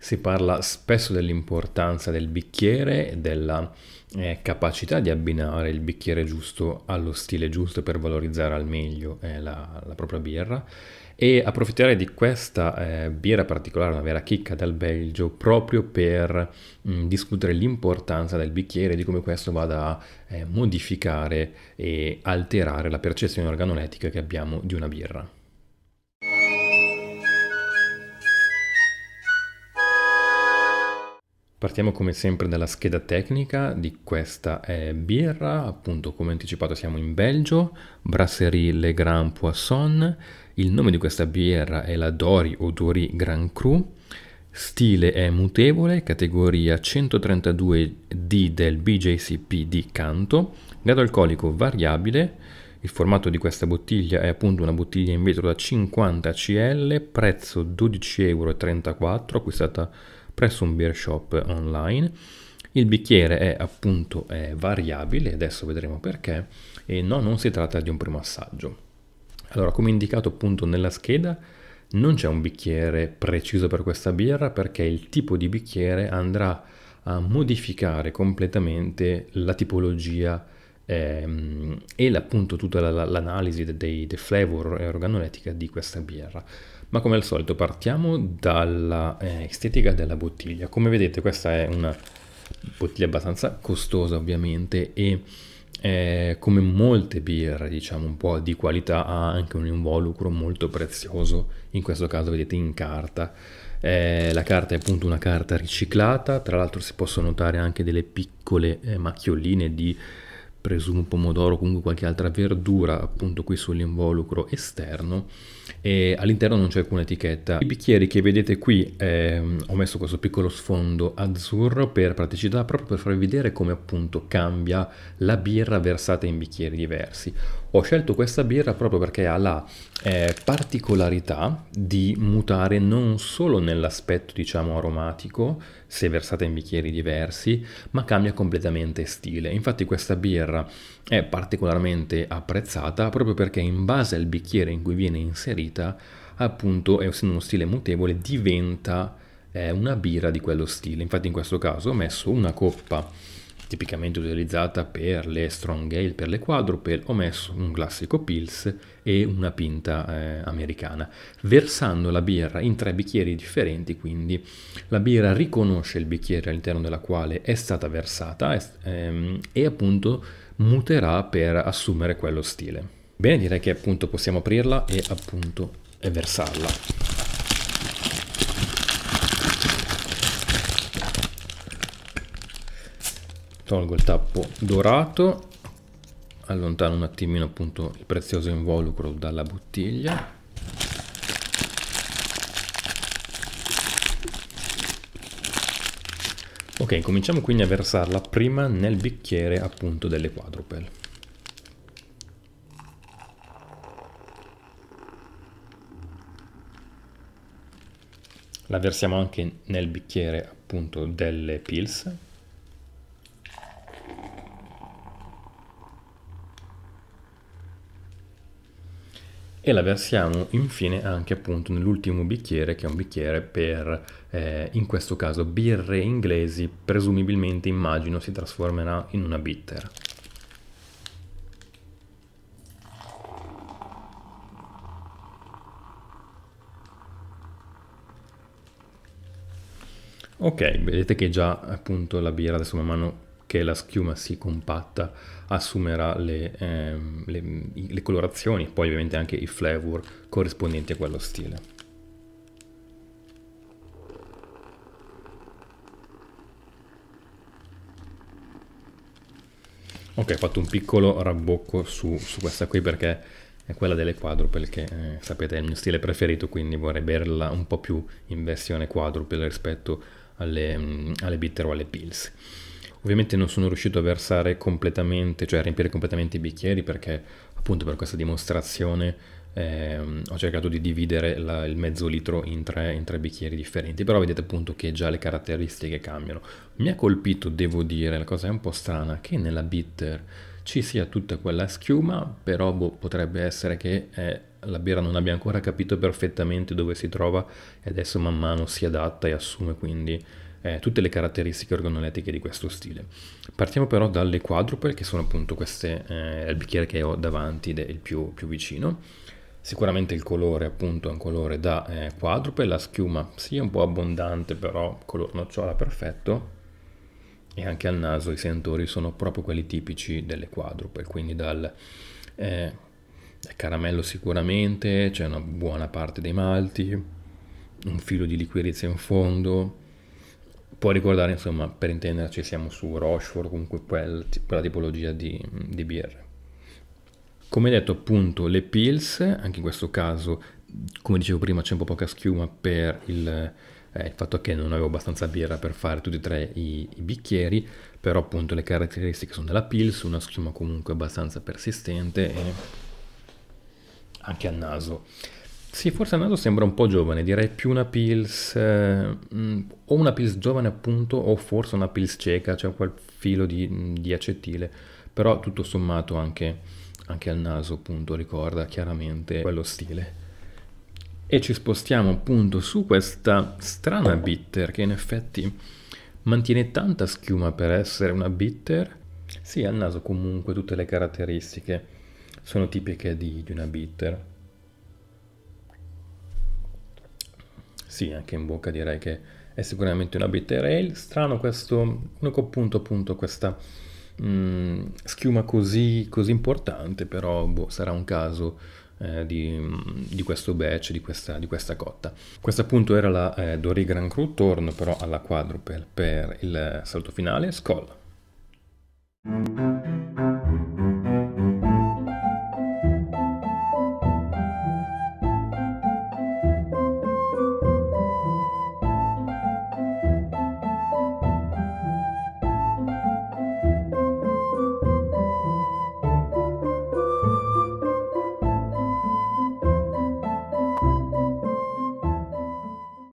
Si parla spesso dell'importanza del bicchiere e della eh, capacità di abbinare il bicchiere giusto allo stile giusto per valorizzare al meglio eh, la, la, propria birra e approfittare di questa eh, birra particolare, una vera chicca dal Belgio, proprio per mh, mm, discutere l'importanza del bicchiere e di come questo vada a eh, modificare e alterare la percezione organolettica che abbiamo di una birra. Partiamo come sempre dalla scheda tecnica di questa è eh, birra, appunto come anticipato siamo in Belgio, Brasserie Le Grand Poisson, il nome di questa birra è la Dori o Dori Grand Cru, stile è mutevole, categoria 132D del BJCP di Canto, grado alcolico variabile, il formato di questa bottiglia è appunto una bottiglia in vetro da 50 CL, prezzo 12,34 euro, acquistata presso un beer shop online. Il bicchiere è appunto è variabile, adesso vedremo perché, e no, non si tratta di un primo assaggio. Allora, come indicato appunto nella scheda, non c'è un bicchiere preciso per questa birra perché il tipo di bicchiere andrà a modificare completamente la tipologia Ehm, e appunto tutta la, l'analisi dei, dei flavor e eh, organolettica di questa birra. Ma come al solito partiamo dalla eh, estetica della bottiglia. Come vedete questa è una bottiglia abbastanza costosa ovviamente e eh, come molte birre diciamo un po' di qualità ha anche un involucro molto prezioso, in questo caso vedete in carta. Eh, la carta è appunto una carta riciclata, tra l'altro si possono notare anche delle piccole eh, macchioline di presumo pomodoro o comunque qualche altra verdura appunto qui sull'involucro esterno e all'interno non c'è alcuna etichetta. I bicchieri che vedete qui eh, ho messo questo piccolo sfondo azzurro per praticità proprio per farvi vedere come appunto cambia la birra versata in bicchieri diversi. Ho scelto questa birra proprio perché ha la eh, particolarità di mutare non solo nell'aspetto diciamo aromatico, se versata in bicchieri diversi, ma cambia completamente stile. Infatti questa birra è particolarmente apprezzata proprio perché in base al bicchiere in cui viene inserita, appunto, essendo uno stile mutevole, diventa eh, una birra di quello stile. Infatti in questo caso ho messo una coppa tipicamente utilizzata per le strong ale, per le quadrupel, ho messo un classico pils e una pinta eh, americana, versando la birra in tre bicchieri differenti, quindi la birra riconosce il bicchiere all'interno della quale è stata versata e, ehm, e appunto muterà per assumere quello stile. Bene, direi che appunto possiamo aprirla e appunto versarla. tolgo il tappo dorato allontano un attimino appunto il prezioso involucro dalla bottiglia ok cominciamo quindi a versarla prima nel bicchiere appunto delle quadrupel la versiamo anche nel bicchiere appunto delle pils e la versiamo infine anche appunto nell'ultimo bicchiere che è un bicchiere per eh, in questo caso birre inglesi presumibilmente immagino si trasformerà in una bitter ok vedete che già appunto la birra adesso man mano che la schiuma si compatta assumerà le, ehm, le, le colorazioni, poi ovviamente anche i flavor corrispondenti a quello stile. Ok, ho fatto un piccolo rabbocco su, su, questa qui perché è quella delle quadruple che eh, sapete è il mio stile preferito, quindi vorrei berla un po' più in versione quadruple rispetto alle, mm, alle bitter o alle pills. Ovviamente non sono riuscito a versare completamente, cioè a riempire completamente i bicchieri perché appunto per questa dimostrazione eh, ho cercato di dividere la, il mezzo litro in tre, in tre, bicchieri differenti, però vedete appunto che già le caratteristiche cambiano. Mi ha colpito, devo dire, la cosa è un po' strana, che nella bitter ci sia tutta quella schiuma, però boh, potrebbe essere che eh, la birra non abbia ancora capito perfettamente dove si trova e adesso man mano si adatta e assume quindi eh, tutte le caratteristiche organolettiche di questo stile. Partiamo però dalle quadruple, che sono appunto queste, eh, il bicchiere che ho davanti ed è il più, più vicino. Sicuramente il colore appunto è un colore da eh, quadruple, la schiuma sì un po' abbondante, però color nocciola perfetto. E anche al naso i sentori sono proprio quelli tipici delle quadruple, quindi dal eh, caramello sicuramente, c'è una buona parte dei malti, un filo di liquirizia in fondo, può ricordare, insomma, per intenderci, siamo su Rochefort, comunque quel, quella tipologia di, di birre. Come detto, appunto, le pils, anche in questo caso, come dicevo prima, c'è un po' poca schiuma per il, eh, il fatto che non avevo abbastanza birra per fare tutti e tre i, i, bicchieri, però appunto le caratteristiche sono della pils, una schiuma comunque abbastanza persistente e anche a naso. Sì, forse al naso sembra un po' giovane, direi più una Pils, eh, mm, o una Pils giovane appunto, o forse una Pils cieca, cioè quel filo di, mm, di acetile, però tutto sommato anche, anche, al naso appunto ricorda chiaramente quello stile. E ci spostiamo appunto su questa strana bitter che in effetti mantiene tanta schiuma per essere una bitter. Sì, al naso comunque tutte le caratteristiche sono tipiche di, di una bitter sì, anche in bocca direi che è sicuramente una bitter rail. Strano questo, unico punto appunto questa mh, mm, schiuma così, così, importante, però boh, sarà un caso eh, di, di, questo batch, di questa, di questa, cotta. Questa appunto era la eh, Dory Grand Cru, torno però alla quadruple per il salto finale, scolla!